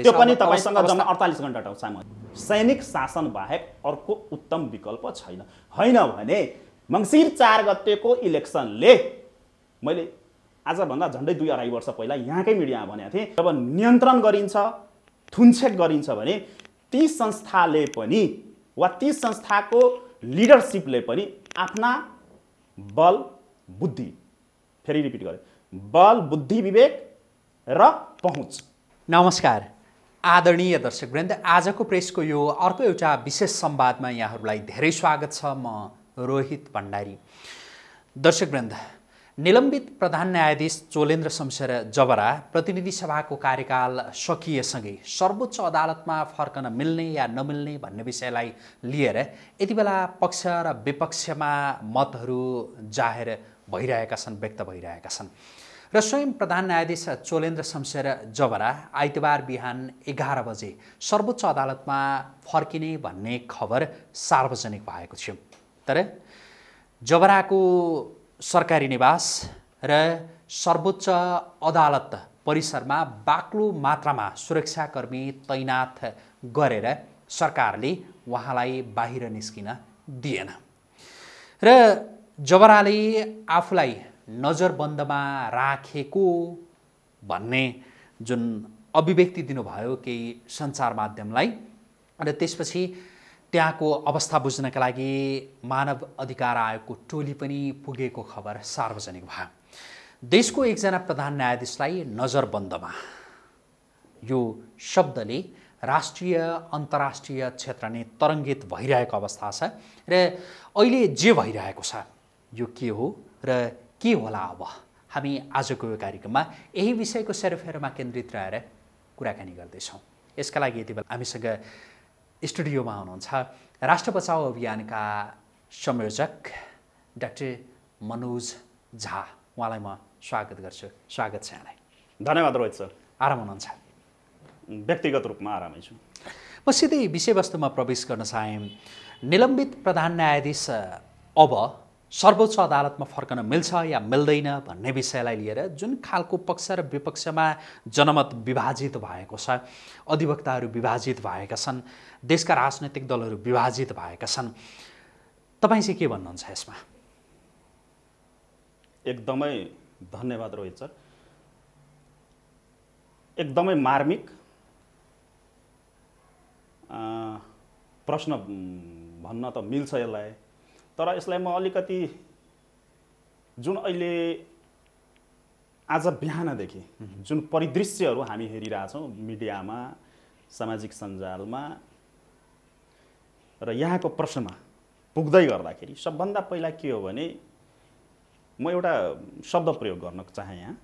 त्यो पनि तपाईँसँग जम्मा अडतालिस घन्टा टाउसामा सैनिक शासन बाहेक अर्को उत्तम विकल्प छैन होइन भने मङ्सिर चार गतेको इलेक्सनले मैले आजभन्दा झन्डै दुई अढाई वर्ष पहिला यहाँकै मिडियामा भनेको थिएँ जब नियन्त्रण गरिन्छ थुनछेक गरिन्छ भने ती संस्थाले पनि वा ती संस्थाको लिडरसिपले पनि आफ्ना बल बुद्धि फेरि रिपिट गरेँ बल बुद्धि विवेक र पहुँच नमस्कार आदरणीय दर्शकवृन्द आजको प्रेसको यो अर्को एउटा विशेष संवादमा यहाँहरूलाई धेरै स्वागत छ म रोहित भण्डारी दर्शकवृन्द निलम्बित प्रधान न्यायाधीश चोलेन्द्र शमशेर जबरा प्रतिनिधि सभाको कार्यकाल सकिएसँगै सर्वोच्च अदालतमा फर्कन मिल्ने या नमिल्ने भन्ने विषयलाई लिएर यति बेला पक्ष र विपक्षमा मतहरू जाहेर भइरहेका छन् व्यक्त भइरहेका छन् र स्वयं प्रधान न्यायाधीश चोलेन्द्र शमशेर जबरा आइतबार बिहान एघार बजे सर्वोच्च अदालतमा फर्किने भन्ने खबर सार्वजनिक भएको थियो तर जबराको सरकारी निवास र सर्वोच्च अदालत परिसरमा बाक्लो मात्रामा सुरक्षाकर्मी तैनाथ गरेर सरकारले उहाँलाई बाहिर निस्किन दिएन र जबराले आफूलाई नजरबन्दमा राखेको भन्ने जुन अभिव्यक्ति दिनुभयो केही सञ्चार माध्यमलाई र त्यसपछि त्यहाँको अवस्था बुझ्नका लागि मानव अधिकार आयोगको टोली पनि पुगेको खबर सार्वजनिक भयो देशको एकजना प्रधान न्यायाधीशलाई नजरबन्दमा यो शब्दले राष्ट्रिय अन्तर्राष्ट्रिय क्षेत्र नै तरङ्गित भइरहेको अवस्था छ र अहिले जे भइरहेको छ यो के हो र के होला अब हामी आजको यो कार्यक्रममा यही विषयको सेरोफेरोमा केन्द्रित रहेर कुराकानी गर्दैछौँ यसका लागि यति बेला हामीसँग स्टुडियोमा हुनुहुन्छ राष्ट्र बचाउ अभियानका संयोजक डाक्टर मनोज झा उहाँलाई म स्वागत गर्छु स्वागत छ यहाँलाई धन्यवाद रोहित सर आराम हुनुहुन्छ व्यक्तिगत रूपमा आरामै छु म सिधै विषयवस्तुमा प्रवेश गर्न चाहेँ निलम्बित प्रधान न्यायाधीश अब सर्वोच्च अदालतमा फर्कन मिल्छ या मिल्दैन भन्ने विषयलाई लिएर जुन खालको पक्ष र विपक्षमा जनमत विभाजित भएको छ अधिवक्ताहरू विभाजित भएका छन् देशका राजनैतिक दलहरू विभाजित भएका छन् तपाईँ चाहिँ के भन्नुहुन्छ यसमा एकदमै धन्यवाद रोहित सर एकदमै मार्मिक प्रश्न भन्न त मिल्छ यसलाई तर यसलाई म अलिकति जुन अहिले आज बिहानदेखि जुन परिदृश्यहरू हामी हेरिरहेछौँ मिडियामा सामाजिक सञ्जालमा र यहाँको प्रश्नमा पुग्दै गर्दाखेरि सबभन्दा पहिला के हो भने म एउटा शब्द प्रयोग गर्न चाहेँ यहाँ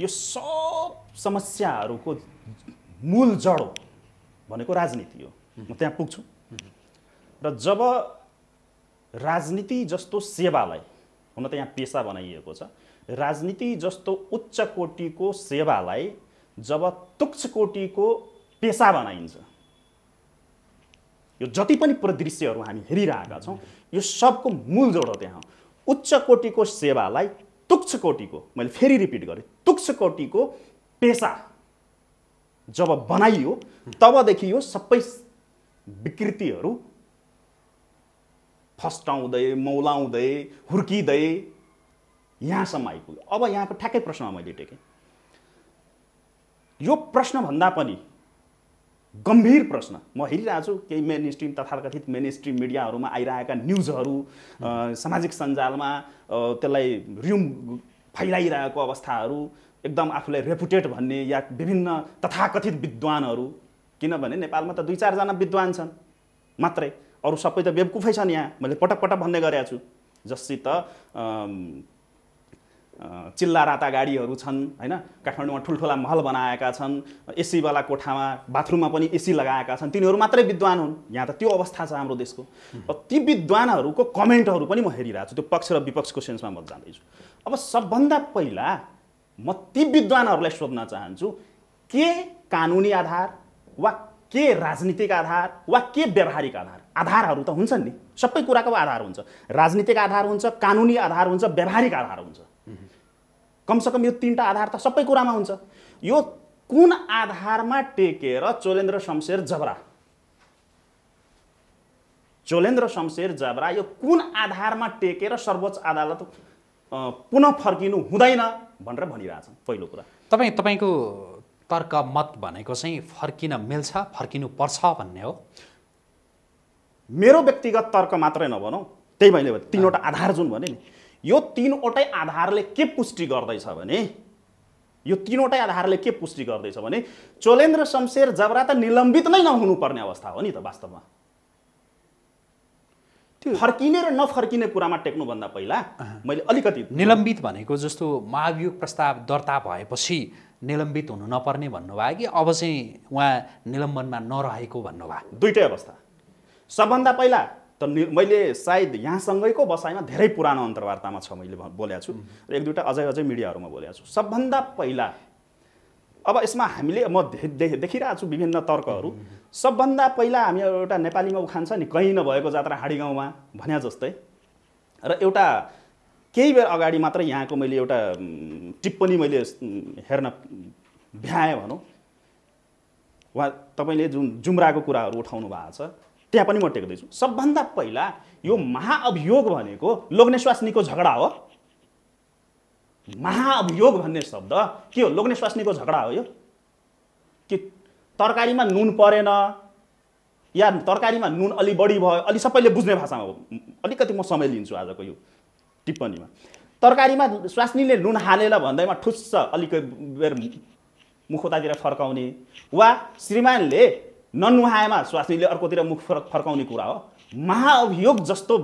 यो सब समस्याहरूको मूल जड हो भनेको राजनीति हो म त्यहाँ पुग्छु र जब राजनीति जस्तो सेवालाई हुन त यहाँ पेसा बनाइएको छ राजनीति जस्तो उच्च कोटिको सेवालाई जब तुच्छ कोटिको पेसा बनाइन्छ यो जति पनि परिदृश्यहरू हामी हेरिरहेका छौँ यो सबको मूल जोडो त्यहाँ उच्च कोटिको सेवालाई तुच्छ कोटिको मैले फेरि रिपिट गरेँ तुच्छ कोटिको पेसा जब बनाइयो तबदेखि यो सबै विकृतिहरू फस्टाउँदै मौलाउँदै हुर्किँदै यहाँसम्म आइपुग्यो अब यहाँको ठ्याक्कै प्रश्नमा मैले टेकेँ यो प्रश्नभन्दा पनि गम्भीर प्रश्न म हेरिरहेको छु केही मेन स्ट्रिम तथाकथित मेन स्ट्रिम मिडियाहरूमा आइरहेका न्युजहरू सामाजिक सञ्जालमा त्यसलाई र्युम फैलाइरहेको अवस्थाहरू एकदम आफूलाई रेपुटेड भन्ने या विभिन्न तथाकथित विद्वानहरू किनभने नेपालमा त दुई चारजना विद्वान छन् मात्रै अरू सबै त बेबकुफै छन् यहाँ मैले पटक पटक भन्दै गरेको छु जससित चिल्ला राता गाडीहरू छन् होइन काठमाडौँमा ठुल्ठुला महल बनाएका छन् एसीवाला कोठामा बाथरुममा पनि एसी लगाएका छन् तिनीहरू मात्रै विद्वान हुन् यहाँ त त्यो अवस्था छ हाम्रो देशको ती विद्वानहरूको कमेन्टहरू पनि म हेरिरहेको छु त्यो पक्ष र विपक्षको सेन्समा म जाँदैछु अब सबभन्दा पहिला म ती विद्वानहरूलाई सोध्न चाहन्छु के कानुनी आधार वा के राजनीतिक आधार वा के व्यवहारिक आधार आधारहरू त हुन्छन् नि सबै कुराको आधार हुन्छ राजनीतिक आधार हुन्छ कानुनी आधार हुन्छ व्यावहारिक आधार हुन्छ कमसेकम यो तिनवटा आधार त सबै कुरामा हुन्छ यो कुन आधारमा टेकेर चोलेन्द्र शमशेर जबरा चोलेन्द्र शमशेर जबरा यो कुन आधारमा टेकेर सर्वोच्च अदालत पुनः फर्किनु हुँदैन भनेर भनिरहेछन् पहिलो कुरा तपाईँ तपाईँको तर्क मत भनेको चाहिँ फर्किन मिल्छ फर्किनु पर्छ भन्ने हो मेरो व्यक्तिगत तर्क मात्रै नभनौँ त्यही मैले तिनवटा आधार जुन भने नि यो तिनवटै आधारले के पुष्टि गर्दैछ भने यो तिनवटै आधारले के पुष्टि गर्दैछ भने चोलेन्द्र शमशेर जबरा त निलम्बित नै नहुनुपर्ने अवस्था हो नि त वास्तवमा त्यो फर्किने र नफर्किने कुरामा टेक्नुभन्दा पहिला मैले अलिकति निलम्बित भनेको जस्तो महाभियोग प्रस्ताव दर्ता भएपछि निलम्बित हुनु नपर्ने भन्नुभयो कि अब चाहिँ उहाँ निलम्बनमा नरहेको भन्नुभयो दुइटै अवस्था सबभन्दा पहिला त मैले सायद यहाँसँगैको बसाइमा धेरै पुरानो अन्तर्वार्तामा छ मैले बोलेको छु र एक दुईवटा अझै अझै मिडियाहरूमा बोलेको छु सबभन्दा पहिला अब यसमा हामीले म देखिरहेको छु विभिन्न तर्कहरू सबभन्दा पहिला हामी एउटा नेपालीमा उखान छ नि कहीँ नभएको जात्रा हाडी गाउँमा भने जस्तै र एउटा केही बेर अगाडि मात्र यहाँको मैले एउटा टिप्पणी मैले हेर्न भ्याएँ भनौँ वा तपाईँले जुन जुम्राको कुराहरू उठाउनु भएको छ त्यहाँ पनि म टेक्दैछु सबभन्दा पहिला यो महाअभियोग भनेको लोग्नेश्वासनीको झगडा हो महाअभियोग भन्ने शब्द के हो लोग्नेश्वासनीको झगडा हो यो कि तरकारीमा नुन परेन या तरकारीमा नुन अलि बढी भयो अलि सबैले बुझ्ने भाषामा हो अलिकति म समय लिन्छु आजको यो टिप्पणीमा तरकारीमा स्वास्नीले नुन हालेर भन्दैमा ठुस्छ अलिक बेर मुखोतातिर फर्काउने वा श्रीमानले ननुहाएमा स्वास्नीले अर्कोतिर मुख फरक फर्काउने कुरा हो महाअभियोग जस्तो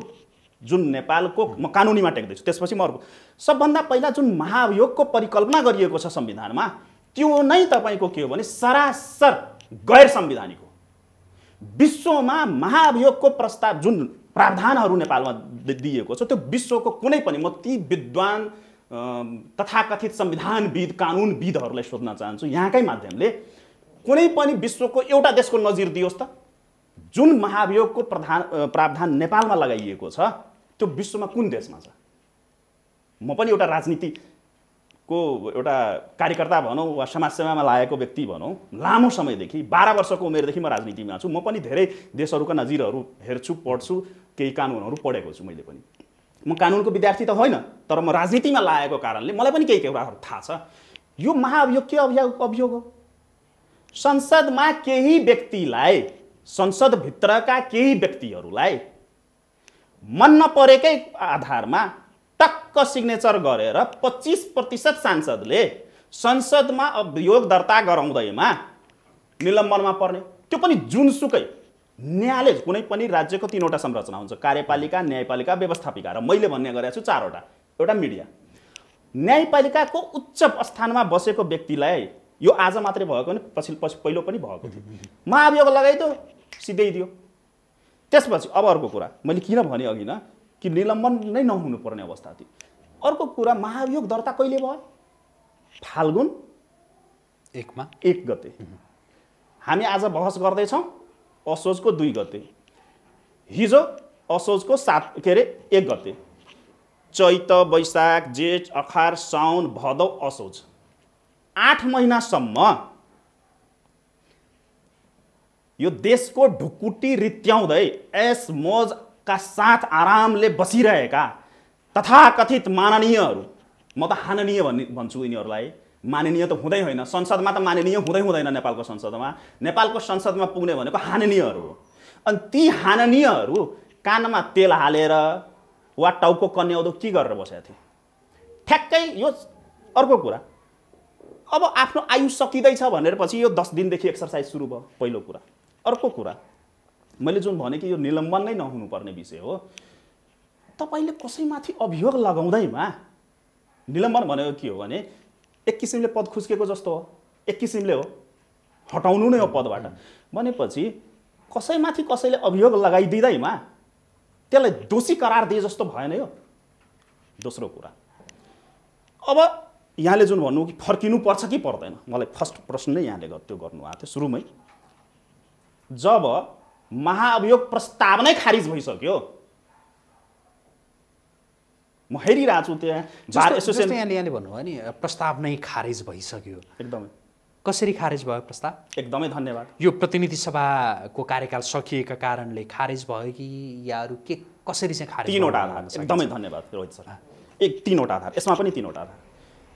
जुन नेपालको म कानुनीमा टेक्दैछु त्यसपछि म अर्को सबभन्दा पहिला जुन महाअभियोगको परिकल्पना गरिएको छ संविधानमा त्यो नै तपाईँको के हो भने सरासर गैर संविधानिक हो विश्वमा महाअभियोगको प्रस्ताव जुन प्रावधानहरू नेपालमा दिएको छ त्यो विश्वको कुनै पनि म ती विद्वान तथाकथित संविधानविद कानुनविदहरूलाई सोध्न चाहन्छु यहाँकै माध्यमले कुनै पनि विश्वको एउटा देशको नजिर दियोस् त जुन महाभियोगको प्रधान प्रावधान नेपालमा लगाइएको छ त्यो विश्वमा कुन देशमा छ म पनि एउटा राजनीतिको एउटा कार्यकर्ता भनौँ वा समाजसेवामा लागेको व्यक्ति भनौँ लामो समयदेखि बाह्र वर्षको उमेरदेखि म राजनीतिमा छु म पनि धेरै देशहरूका नजिरहरू हेर्छु पढ्छु केही कानुनहरू पढेको छु मैले पनि म कानुनको विद्यार्थी त होइन तर म राजनीतिमा लागेको कारणले मलाई पनि केही कुराहरू थाहा छ यो महाअभियोग के अभियोग अभियोग हो संसदमा केही व्यक्तिलाई संसदभित्रका केही व्यक्तिहरूलाई मन नपरेकै आधारमा टक्क सिग्नेचर गरेर पच्चिस प्रतिशत सांसदले संसदमा अभियोग दर्ता गराउँदैमा निलम्बनमा पर्ने त्यो पनि जुनसुकै न्यायालय कुनै पनि राज्यको तिनवटा संरचना हुन्छ कार्यपालिका न्यायपालिका व्यवस्थापिका र मैले भन्ने गरेको छु चारवटा एउटा मिडिया न्यायपालिकाको उच्च स्थानमा बसेको व्यक्तिलाई यो आज मात्रै भएको भने पछि पछि पहिलो पनि भएको थियो महाभियोग लगाइदियो दियो त्यसपछि अब अर्को कुरा मैले किन भने अघि न कि निलम्बन नै नहुनुपर्ने अवस्था थियो अर्को कुरा महाभियोग दर्ता कहिले भयो फाल्गुन एकमा एक गते हामी आज बहस गर्दैछौँ असोजको दुई गते हिजो असोजको सात के अरे एक गते चैत वैशाख जेठ अखार साउन भदौ असोज आठ महिनासम्म यो देशको ढुकुटी रित्याउँदै एस मोजका साथ आरामले बसिरहेका तथाकथित माननीयहरू म त हाननीय भन्ने भन्छु यिनीहरूलाई माननीय त हुँदै होइन संसदमा त माननीय हुँदै हुँदैन नेपालको संसदमा नेपालको संसदमा पुग्ने भनेको हाननीयहरू हो अनि ती हाननीयहरू कानमा तेल हालेर वा टाउको कन्याउँदो के गरेर बसेका थिए ठ्याक्कै यो अर्को कुरा अब आफ्नो आयु सकिँदैछ भनेर पछि यो दस दिनदेखि एक्सर्साइज सुरु भयो पहिलो कुरा अर्को कुरा मैले जुन भने कि यो निलम्बन नै नहुनुपर्ने विषय हो तपाईँले कसैमाथि अभियोग लगाउँदैमा निलम्बन भनेको के हो भने एक किसिमले पद खुस्केको जस्तो हो एक किसिमले हो हटाउनु नै हो पदबाट भनेपछि कसैमाथि कसैले अभियोग लगाइदिँदैमा त्यसलाई दोषी करार दिए जस्तो भएन यो दोस्रो कुरा अब यहाँले जुन भन्नु कि फर्किनु पर्छ कि पर्दैन मलाई फर्स्ट प्रश्न नै यहाँले त्यो गर्नुभएको थियो सुरुमै जब महाअभियोग प्रस्ताव नै खारिज भइसक्यो म हेरिरहेको छु त्यहाँ बार एसोसिएसन यहाँले यहाँले भन्नुभयो नि प्रस्ताव नै खारेज भइसक्यो एकदमै कसरी खारेज भयो प्रस्ताव एकदमै धन्यवाद यो प्रतिनिधि सभाको कार्यकाल सकिएका कारणले खारेज भयो कि या अरू के कसरी चाहिँ खारेज तिनवटा आधार एकदमै धन्यवाद रोहित सर एक तिनवटा आधार यसमा पनि तिनवटा आधार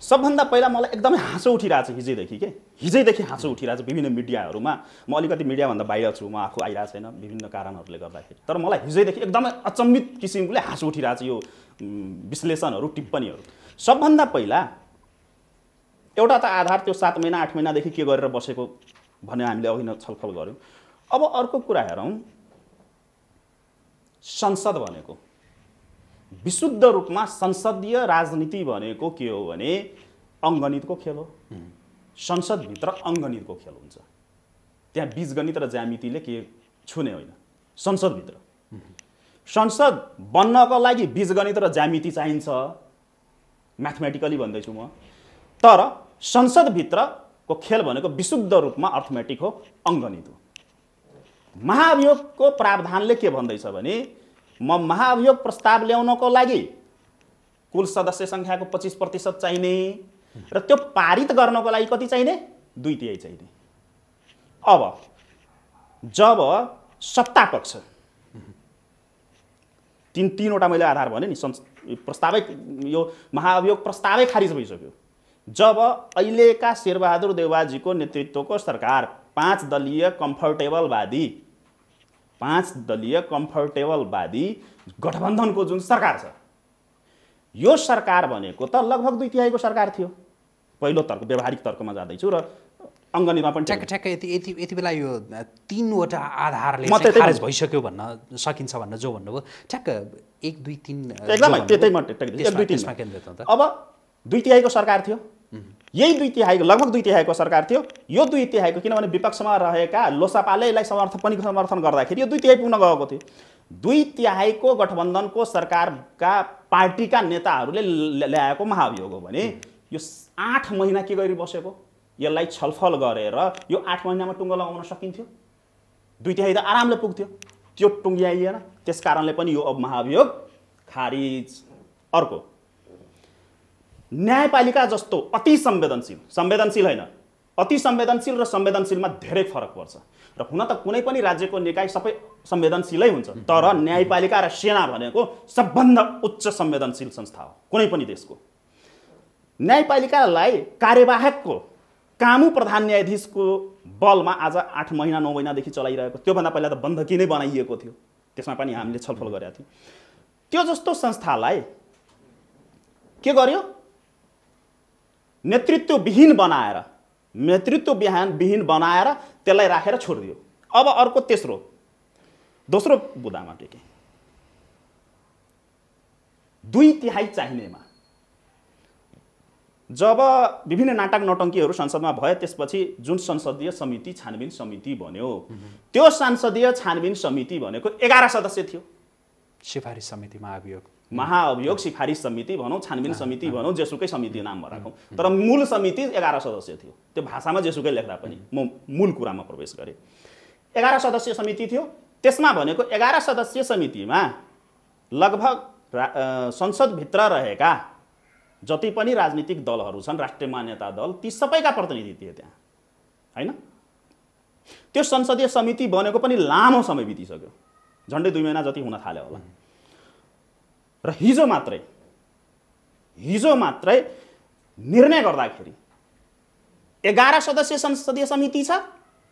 सबभन्दा पहिला मलाई एकदमै हाँसो उठिरहेको छ हिजैदेखि के हिजैदेखि हाँसो उठिरहेको छ विभिन्न मिडियाहरूमा म अलिकति मिडियाभन्दा बाहिर छु म आफू आइरहेको छैन विभिन्न कारणहरूले गर्दाखेरि तर मलाई हिजैदेखि एकदमै अचम्मित किसिमले हाँसो उठिरहेको छ यो विश्लेषणहरू टिप्पणीहरू सबभन्दा पहिला एउटा त आधार त्यो सात महिना आठ महिनादेखि के गरेर बसेको भनेर हामीले अघि नै छलफल गऱ्यौँ अब अर्को कुरा हेरौँ संसद भनेको विशुद्ध रूपमा संसदीय राजनीति भनेको के हो भने अङ्गणितको खेल हो संसदभित्र अङ्गणितको खेल हुन्छ त्यहाँ बीजगणित र ज्यामितिले के छुने होइन संसदभित्र संसद बन्नको लागि बीजगणित र ज्यामिति चाहिन्छ म्याथमेटिकली भन्दैछु म तर संसदभित्रको खेल भनेको विशुद्ध रूपमा अर्थमेटिक हो अङ्गणित हो महाभियोगको प्रावधानले के भन्दैछ भने म महाभियोग प्रस्ताव ल्याउनको लागि कुल सदस्य सङ्ख्याको पच्चिस प्रतिशत चाहिने र त्यो पारित गर्नको लागि कति चाहिने दुई तिहाई चाहिने अब जब सत्ता पक्ष तिन तिनवटा मैले आधार भने नि सं प्रस्तावै यो महाअभियोग प्रस्तावै खारिज भइसक्यो जब अहिलेका शेरबहादुर देवाजीको नेतृत्वको सरकार पाँच दलीय कम्फर्टेबलवादी पाँच दलीय कम्फर्टेबलवादी गठबन्धनको जुन सरकार छ यो सरकार भनेको त लगभग दुई तिहाईको सरकार थियो पहिलो तर्क व्यवहारिक तर्कमा जाँदैछु र अङ्गनीमा पनि ठ्याक्क ठ्याक्क यति यति यति बेला यो तिनवटा आधारले खारेज भइसक्यो भन्न सकिन्छ भन्न जो भन्नुभयो ठ्याक्क एक दुई तिन एकदमै त्यही म अब दुई तिहाईको सरकार थियो यही दुई तिहाईको लगभग दुई तिहाईको सरकार थियो यो दुई तिहाईको किनभने विपक्षमा रहेका लोसापाले यसलाई समर्थन पनि समर्थन गर्दाखेरि यो दुई तिहाई पुग्न गएको थियो दुई तिहाईको गठबन्धनको सरकारका पार्टीका नेताहरूले ल्याएको महाभियोग हो भने यो आठ महिना के गरी बसेको यसलाई छलफल गरेर यो आठ महिनामा टुङ्गो लगाउन सकिन्थ्यो दुई तिहाई त आरामले पुग्थ्यो त्यो टुङ्ग्याइएन त्यस कारणले पनि यो अब महाभियोग खारिज अर्को न्यायपालिका जस्तो अति संवेदनशील संवेदनशील होइन अति संवेदनशील र संवेदनशीलमा धेरै फरक पर्छ र हुन त कुनै पनि राज्यको निकाय सबै संवेदनशीलै हुन्छ तर न्यायपालिका र सेना भनेको सबभन्दा उच्च संवेदनशील संस्था हो कुनै पनि देशको न्यायपालिकालाई कार्यवाहकको कामु प्रधान न्यायाधीशको बलमा आज आठ महिना नौ महिनादेखि चलाइरहेको त्योभन्दा पहिला त बन्धकी नै बनाइएको थियो त्यसमा पनि हामीले छलफल गरेका थियौँ त्यो जस्तो संस्थालाई के गर्यो नेतृत्वविहीन बनाएर नेतृत्व बिहान विहीन बनाएर त्यसलाई राखेर छोडिदियो अब अर्को तेस्रो दोस्रो बुदामा के के दुई तिहाई चाहिनेमा जब विभिन्न नाटक नटङ्कीहरू संसदमा भयो त्यसपछि जुन संसदीय समिति छानबिन समिति भन्यो त्यो संसदीय छानबिन समिति भनेको एघार सदस्य थियो सिफारिस समितिमा अभियोग महाअभियोग सिफारिस समिति भनौँ छानबिन समिति भनौँ जेसुकै समिति नाम राखौँ तर मूल समिति एघार सदस्य थियो त्यो भाषामा जेसुकै लेख्दा पनि म मूल कुरामा प्रवेश गरेँ एघार सदस्यीय समिति थियो त्यसमा भनेको एघार सदस्यीय समितिमा लगभग संसदभित्र रहेका जति पनि राजनीतिक दलहरू छन् राष्ट्रिय मान्यता दल ती सबैका प्रतिनिधि थिए त्यहाँ होइन त्यो संसदीय समिति बनेको पनि लामो समय बितिसक्यो झन्डै दुई महिना जति हुन थाल्यो होला र हिजो मात्रै हिजो मात्रै निर्णय गर्दाखेरि एघार सदस्यीय संसदीय समिति छ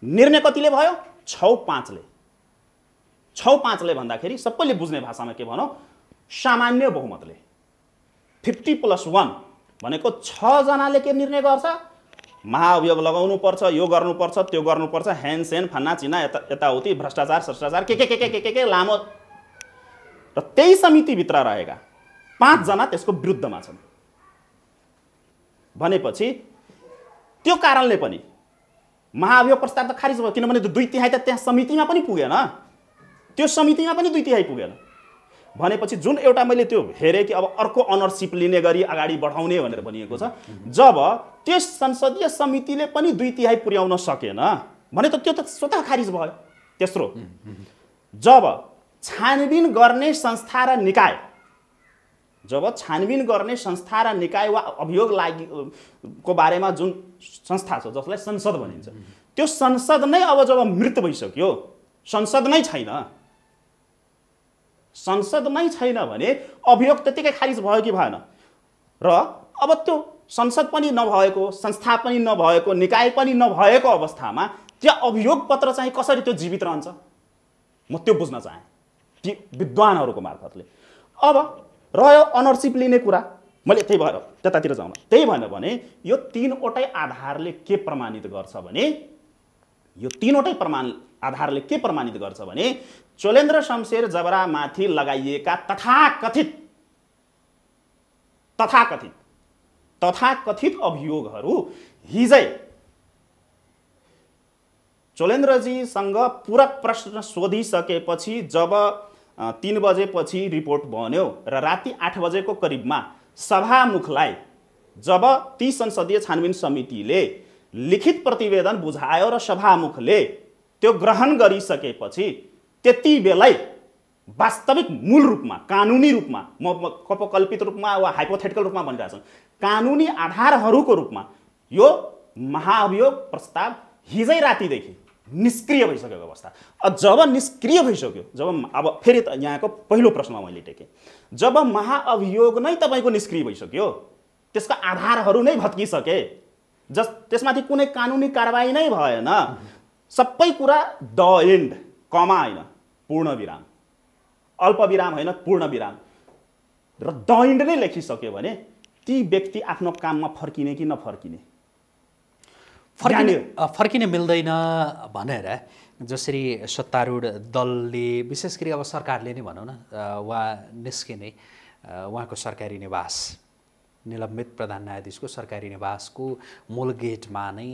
निर्णय कतिले भयो छौ पाँचले छौ पाँचले भन्दाखेरि सबैले बुझ्ने भाषामा के भनौँ सामान्य बहुमतले फिफ्टी प्लस वान भनेको छजनाले के निर्णय गर्छ महाअभियोग लगाउनुपर्छ यो गर्नुपर्छ त्यो गर्नुपर्छ ह्यान्ड सेन फन्ना चिना यता यताउति भ्रष्टाचार श्रष्टाचार के के के के के के लामो र त्यही समितिभित्र रहेका पाँचजना त्यसको विरुद्धमा छन् भनेपछि त्यो कारणले पनि महाभियोग प्रस्ताव त खारिज भयो किनभने दुई तिहाई त त्यहाँ समितिमा पनि पुगेन त्यो समितिमा पनि दुई तिहाई पुगेन भनेपछि जुन एउटा मैले त्यो हेरेँ कि अब अर्को अनरसिप लिने गरी अगाडि बढाउने भनेर भनिएको छ जब त्यो संसदीय समितिले पनि दुई तिहाई पुर्याउन सकेन भने त त्यो त स्वतः खारिज भयो तेस्रो जब छानबिन गर्ने संस्था र निकाय जब छानबिन गर्ने संस्था र निकाय वा अभियोग लागि को बारेमा जुन संस्था छ जसलाई संसद भनिन्छ त्यो संसद नै अब जब मृत भइसक्यो संसद नै छैन संसद नै छैन भने अभियोग त्यतिकै खारिज भयो कि भएन र अब त्यो संसद पनि नभएको संस्था पनि नभएको निकाय पनि नभएको अवस्थामा त्यो अभियोग पत्र चाहिँ कसरी त्यो जीवित रहन्छ म त्यो बुझ्न चाहेँ जी विद्वानहरूको मार्फतले अब रह्यो अनरसिप लिने कुरा मैले त्यही भएर त्यतातिर जाउँ त्यही भएन भने यो तिनवटै आधारले के प्रमाणित गर्छ भने यो तिनवटै प्रमाण आधारले के प्रमाणित गर्छ भने चोलेन्द्र शमशेर जबरामाथि लगाइएका तथाकथित तथाकथित तथाकथित अभियोगहरू हिजै चोलेन्द्रजीसँग पूरक प्रश्न सोधिसकेपछि जब तिन बजेपछि रिपोर्ट बन्यो र राति आठ बजेको करिबमा सभामुखलाई जब ती संसदीय छानबिन समितिले लिखित प्रतिवेदन बुझायो र सभामुखले त्यो ग्रहण गरिसकेपछि त्यति बेलै वास्तविक मूल रूपमा कानुनी रूपमा म कपकल्पित रूपमा वा हाइपोथेटिकल रूपमा भनिरहेछन् कानुनी आधारहरूको रूपमा यो महाअभियोग प्रस्ताव हिजै रातिदेखि निष्क्रिय भइसकेको अवस्था जब निष्क्रिय भइसक्यो जब अब फेरि त यहाँको पहिलो प्रश्नमा मैले टेकेँ जब महाअभियोग नै तपाईँको निष्क्रिय भइसक्यो त्यसको आधारहरू नै भत्किसके जस त्यसमाथि कुनै कानुनी कारवाही नै भएन सबै कुरा द एन्ड कमा होइन पूर्ण विराम अल्पविराम होइन पूर्ण विराम र द एन्ड नै लेखिसक्यो भने ती व्यक्ति आफ्नो काममा फर्किने कि नफर्किने फर्किने फर्किन मिल्दैन भनेर जसरी सत्तारूढ दलले विशेष गरी अब सरकारले नै भनौँ न उहाँ निस्किने उहाँको सरकारी निवास निलम्बित प्रधान न्यायाधीशको सरकारी निवासको मूल गेटमा नै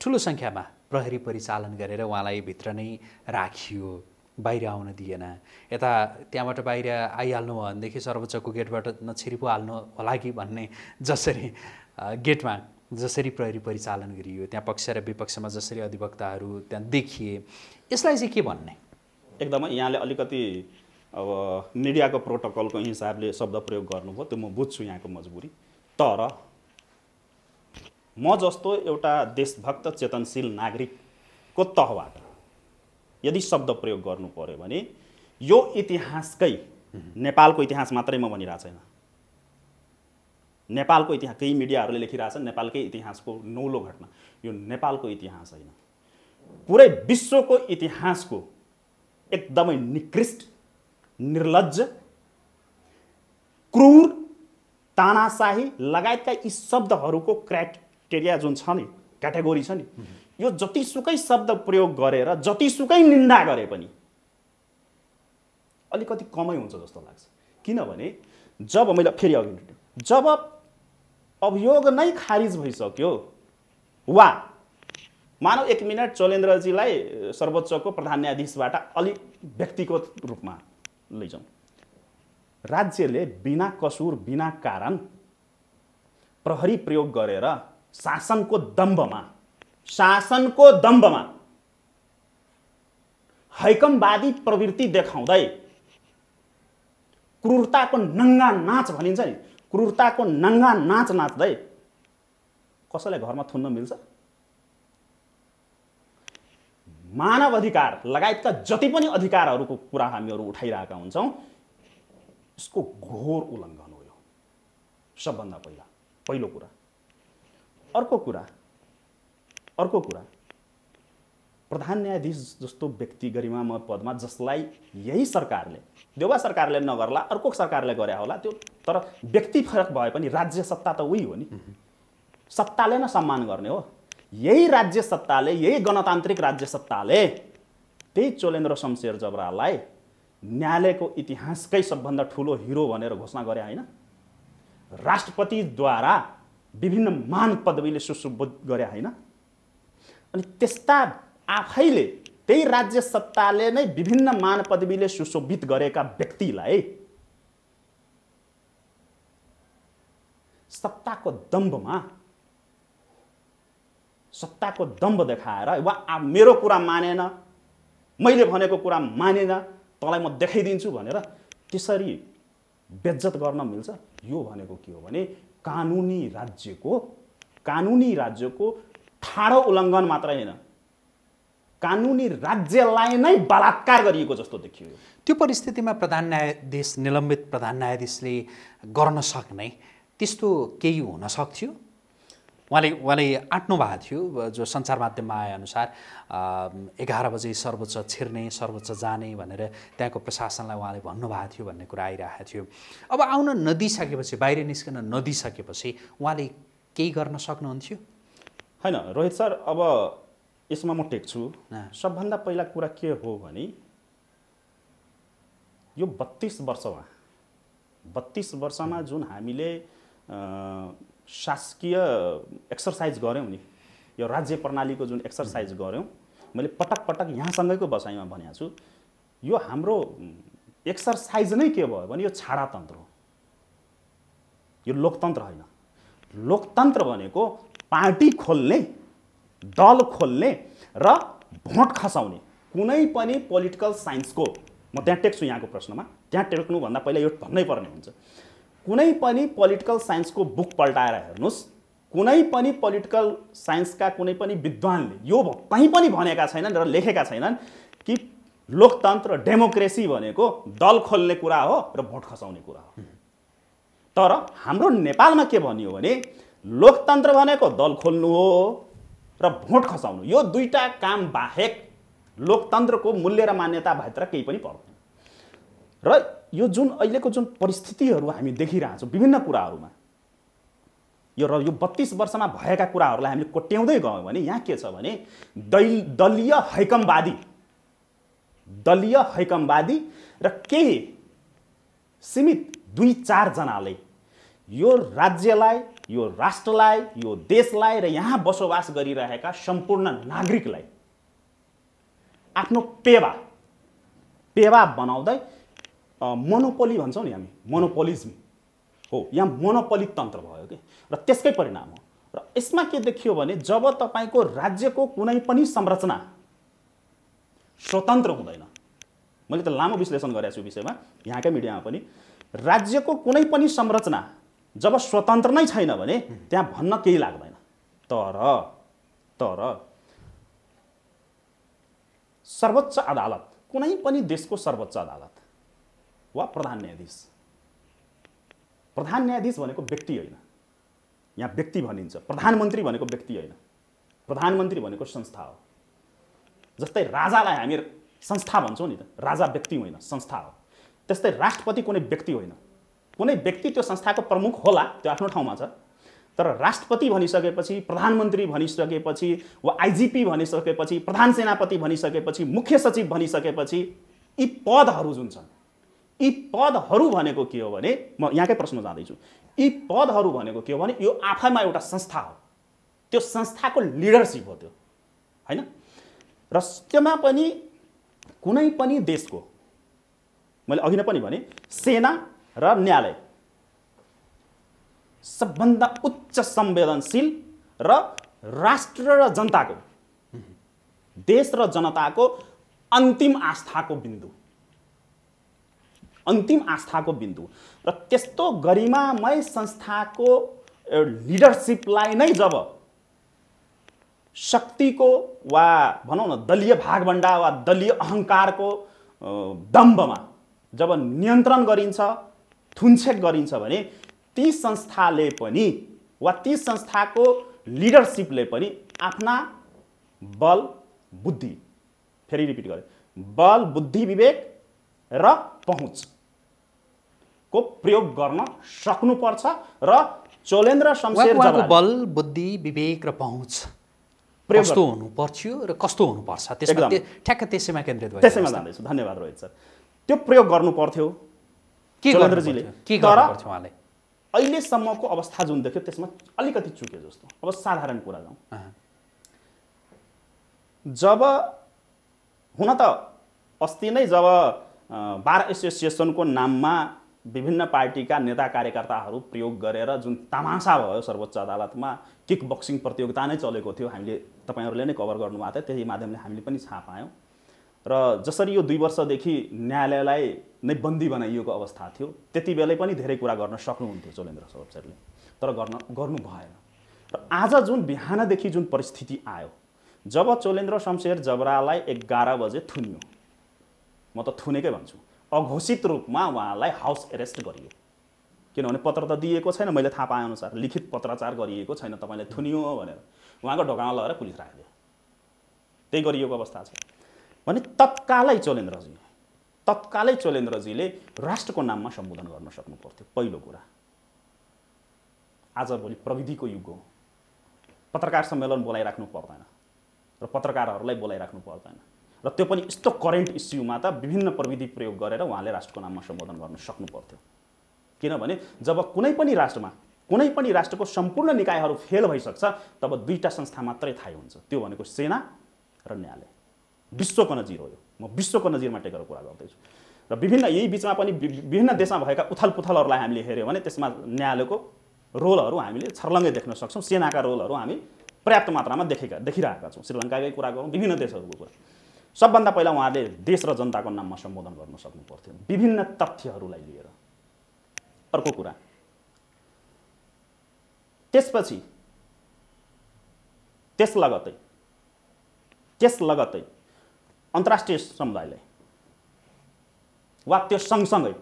ठुलो सङ्ख्यामा प्रहरी परिचालन गरेर उहाँलाई भित्र नै राखियो बाहिर आउन दिएन यता त्यहाँबाट बाहिर आइहाल्नु भनेदेखि सर्वोच्चको गेटबाट नछिरिपो हाल्नु होला कि भन्ने जसरी गेटमा जसरी प्रहरी परिचालन गरियो त्यहाँ पक्ष र विपक्षमा जसरी अधिवक्ताहरू त्यहाँ देखिए यसलाई चाहिँ के भन्ने एकदमै यहाँले अलिकति अब मिडियाको प्रोटोकलको हिसाबले शब्द प्रयोग गर्नुभयो त्यो म बुझ्छु यहाँको मजबुरी तर म जस्तो एउटा देशभक्त चेतनशील नागरिकको तहबाट यदि शब्द प्रयोग गर्नु पऱ्यो भने यो इतिहासकै नेपालको इतिहास मात्रै म भनिरहेको छैन नेपालको इतिहास केही मिडियाहरूले लेखिरहेछ नेपालकै इतिहासको नौलो घटना यो नेपालको इतिहास होइन पुरै विश्वको इतिहासको एकदमै निकृष्ट निर्लज क्रूर तानाशाही लगायतका यी शब्दहरूको क्राइटेरिया जुन छ नि क्याटेगोरी छ नि यो जतिसुकै शब्द प्रयोग गरेर जतिसुकै निन्दा गरे पनि अलिकति कमै हुन्छ जस्तो लाग्छ किनभने जब मैले फेरि अघि जब अभियोग नै खारिज भइसक्यो वा मानव एक मिनट चलेन्द्रजीलाई सर्वोच्चको प्रधान न्यायाधीशबाट अलिक व्यक्तिगत रूपमा लैजाउँ राज्यले बिना कसुर बिना कारण प्रहरी प्रयोग गरेर शासनको दम्बमा शासनको दम्बमा हैकमवादी प्रवृत्ति देखाउँदै क्रूरताको नङ्गा नाच भनिन्छ नि क्रूरताको नङ्गा नाच नाच्दै कसैलाई घरमा थुन्न मिल्छ मानव अधिकार लगायतका जति पनि अधिकारहरूको कुरा हामीहरू उठाइरहेका हुन्छौँ यसको घोर उल्लङ्घन हो यो सबभन्दा पहिला पहिलो कुरा अर्को कुरा अर्को कुरा प्रधान न्यायाधीश जस्तो व्यक्ति गरिमा म पदमा जसलाई यही सरकारले देउवा सरकारले नगर्ला अर्को सरकारले गरे होला त्यो तर व्यक्ति फरक भए पनि राज्य सत्ता त उही हो नि सत्ताले नै सम्मान गर्ने हो यही राज्य सत्ताले यही गणतान्त्रिक राज्य सत्ताले त्यही चोलेन्द्र शमशेर जबरालाई न्यायालयको इतिहासकै सबभन्दा ठुलो हिरो भनेर घोषणा गरे होइन राष्ट्रपतिद्वारा विभिन्न मान पदवीले सुशोभित गरे होइन अनि त्यस्ता आफैले त्यही राज्य सत्ताले नै विभिन्न मान पदवीले सुशोभित गरेका व्यक्तिलाई सत्ताको दम्बमा सत्ताको दम्ब देखाएर वा मेरो कुरा मानेन मैले भनेको कुरा मानेन तँलाई म देखाइदिन्छु भनेर त्यसरी बेज्जत गर्न मिल्छ यो भनेको के हो भने कानुनी राज्यको कानुनी राज्यको ठाडो उल्लङ्घन मात्र होइन कानुनी राज्यलाई नै बलात्कार गरिएको जस्तो देखियो त्यो परिस्थितिमा प्रधान न्यायाधीश निलम्बित प्रधान न्यायाधीशले गर्न सक्ने त्यस्तो केही हुन सक्थ्यो उहाँले उहाँले आँट्नु भएको थियो जो सञ्चार माध्यममा आएअनुसार एघार बजे सर्वोच्च छिर्ने सर्वोच्च जाने भनेर त्यहाँको प्रशासनलाई उहाँले भन्नुभएको थियो भन्ने कुरा आइरहेको थियो अब आउन नदिइसकेपछि बाहिर निस्कन नदिइसकेपछि उहाँले केही गर्न सक्नुहुन्थ्यो होइन रोहित सर अब यसमा म टेक्छु सबभन्दा पहिला कुरा के हो भने यो बत्तिस वर्षमा बत्तिस वर्षमा जुन हामीले शासकीय एक्सर्साइज गऱ्यौँ नि यो राज्य प्रणालीको जुन एक्सर्साइज गऱ्यौँ मैले पटक पटक यहाँसँगैको बसाइमा भनेको छु यो हाम्रो एक्सर्साइज नै के भयो भने यो छाडातन्त्र हो यो लोकतन्त्र होइन लोकतन्त्र भनेको पार्टी खोल्ने दल खोल्ने र भोट खसाउने कुनै पनि पोलिटिकल साइन्सको म त्यहाँ टेक्छु यहाँको प्रश्नमा त्यहाँ टेक्नुभन्दा पहिला यो भन्नै पर्ने हुन्छ कुनै पनि पोलिटिकल साइन्सको बुक पल्टाएर हेर्नुहोस् कुनै पनि पोलिटिकल साइन्सका कुनै पनि विद्वानले यो कहीँ पनि भनेका छैनन् र लेखेका छैनन् कि लोकतन्त्र डेमोक्रेसी भनेको दल खोल्ने कुरा हो र भोट खसाउने कुरा हो तर हाम्रो नेपालमा के भनियो भने लोकतन्त्र भनेको दल खोल्नु हो र भोट खसाउनु यो दुईवटा काम बाहेक लोकतन्त्रको मूल्य र मान्यता भएत्र केही पनि पर्दैन र यो जुन अहिलेको जुन परिस्थितिहरू हामी देखिरहेछौँ विभिन्न कुराहरूमा यो र यो बत्तिस वर्षमा भएका कुराहरूलाई हामीले कोट्याउँदै गयौँ भने यहाँ के छ भने दै दलीय हैकमवादी दलीय हैकमवादी र केही सीमित दुई चारजनाले यो राज्यलाई यो राष्ट्रलाई यो देशलाई र यहाँ बसोबास गरिरहेका सम्पूर्ण नागरिकलाई आफ्नो पेवा पेवा बनाउँदै मोनोपोली भन्छौँ नि हामी मोनोपोलिज्म हो यहाँ मोनोपोली तन्त्र भयो कि र त्यसकै परिणाम हो र यसमा के देखियो भने जब तपाईँको राज्यको कुनै पनि संरचना स्वतन्त्र हुँदैन मैले त लामो विश्लेषण गरेको छु विषयमा यहाँकै मिडियामा पनि राज्यको कुनै पनि संरचना जब स्वतन्त्र नै छैन भने त्यहाँ भन्न केही लाग्दैन तर तर सर्वोच्च अदालत कुनै पनि देशको सर्वोच्च अदालत वा प्रधान न्यायाधीश प्रधान न्यायाधीश भनेको व्यक्ति होइन यहाँ व्यक्ति भनिन्छ प्रधानमन्त्री भनेको व्यक्ति होइन प्रधानमन्त्री भनेको संस्था हो जस्तै राजालाई हामी संस्था भन्छौँ नि त राजा व्यक्ति होइन संस्था हो त्यस्तै राष्ट्रपति कुनै व्यक्ति होइन कुनै व्यक्ति त्यो संस्थाको प्रमुख होला त्यो आफ्नो ठाउँमा छ तर राष्ट्रपति भनिसकेपछि प्रधानमन्त्री भनिसकेपछि वा आइजिपी भनिसकेपछि प्रधान सेनापति भनिसकेपछि मुख्य सचिव भनिसकेपछि यी पदहरू जुन छन् यी पदहरू भनेको के हो भने म यहाँकै प्रश्न जाँदैछु यी पदहरू भनेको के हो भने यो आफैमा एउटा संस्था हो त्यो संस्थाको लिडरसिप हो त्यो होइन र त्योमा पनि कुनै पनि देशको मैले अघि नै पनि भने सेना र न्यायालय सबभन्दा उच्च संवेदनशील र राष्ट्र र जनताको देश र जनताको अन्तिम आस्थाको बिन्दु अन्तिम आस्थाको बिन्दु र त्यस्तो गरिमामय संस्थाको लिडरसिपलाई नै जब शक्तिको वा भनौँ न दलीय भागभन्डा वा दलीय अहङ्कारको दम्बमा जब नियन्त्रण गरिन्छ थुनछेक गरिन्छ भने ती संस्थाले पनि वा ती संस्थाको लिडरसिपले पनि आफ्ना बल बुद्धि फेरि रिपिट गरे बल बुद्धि विवेक र पहुँच को प्रयोग गर्न सक्नुपर्छ र चोलेन्द्र शमशेरको बल बुद्धि विवेक र पहुँच प्रयोग कस्तो हुनु पर्थ्यो र कस्तो हुनुपर्छ त्यसमा ठ्याक्क त्यसैमा केन्द्रित भयो त्यसैमा जाँदैछु धन्यवाद रोहित सर त्यो प्रयोग गर्नु पर्थ्यो के चन्द्रजीले के तर अहिलेसम्मको अवस्था जुन देख्यो त्यसमा अलिकति चुक्यो जस्तो अब साधारण कुरा जाउँ जब हुन त अस्ति नै जब बार एसोसिएसनको नाममा विभिन्न पार्टीका नेता कार्यकर्ताहरू प्रयोग गरेर जुन तामासा भयो सर्वोच्च अदालतमा किक बक्सिङ प्रतियोगिता नै चलेको थियो हामीले तपाईँहरूले नै कभर गर्नुभएको थियो त्यही माध्यमले हामीले पनि छाप आयौँ र जसरी यो दुई वर्षदेखि न्यायालयलाई नै बन्दी बनाइएको अवस्था थियो त्यति बेलै पनि धेरै कुरा गर्न सक्नुहुन्थ्यो चोलेन्द्र सरले तर गर्न गर्नु भएन र आज जुन बिहानदेखि जुन परिस्थिति आयो जब चोलेन्द्र शमशेर जबरालाई एघार बजे थुनियो म त थुनेकै भन्छु अघोषित रूपमा उहाँलाई हाउस एरेस्ट गरियो किनभने पत्र त दिएको छैन मैले थाहा पाएअनुसार लिखित पत्राचार गरिएको छैन तपाईँले थुनियो भनेर उहाँको ढोकामा लगेर पुलिस राखिदियो त्यही गरिएको अवस्था छ भने तत्कालै चोलेन्द्रजी तत्कालै चोलेन्द्रजीले राष्ट्रको नाममा सम्बोधन गर्न सक्नु पर्थ्यो पहिलो कुरा आजभोलि प्रविधिको युग हो पत्रकार सम्मेलन बोलाइराख्नु पर्दैन र पत्रकारहरूलाई बोलाइराख्नु पर्दैन र त्यो पनि यस्तो करेन्ट इस्युमा त विभिन्न प्रविधि प्रयोग गरेर उहाँले राष्ट्रको नाममा सम्बोधन गर्न सक्नु पर्थ्यो किनभने जब कुनै पनि राष्ट्रमा कुनै पनि राष्ट्रको सम्पूर्ण निकायहरू फेल भइसक्छ तब दुईवटा संस्था मात्रै थाहै हुन्छ त्यो भनेको सेना र न्यायालय विश्वको नजिर हो यो म विश्वको नजिरमा टेकेर कुरा गर्दैछु र विभिन्न यही बिचमा पनि विभिन्न देशमा भएका उथल पुथलहरूलाई हामीले हेऱ्यौँ भने त्यसमा न्यायालयको रोलहरू हामीले छर्लङ्गै देख्न सक्छौँ सेनाका रोलहरू हामी पर्याप्त मात्रामा देखेका देखिरहेका छौँ श्रीलङ्काकै कुरा गरौँ विभिन्न देशहरूको कुरा सबभन्दा पहिला उहाँले देश र जनताको नाममा सम्बोधन गर्न सक्नु पर्थ्यो विभिन्न तथ्यहरूलाई लिएर अर्को कुरा त्यसपछि त्यस लगतै त्यस लगतै अन्तर्राष्ट्रिय समुदायलाई वा त्यो सँगसँगै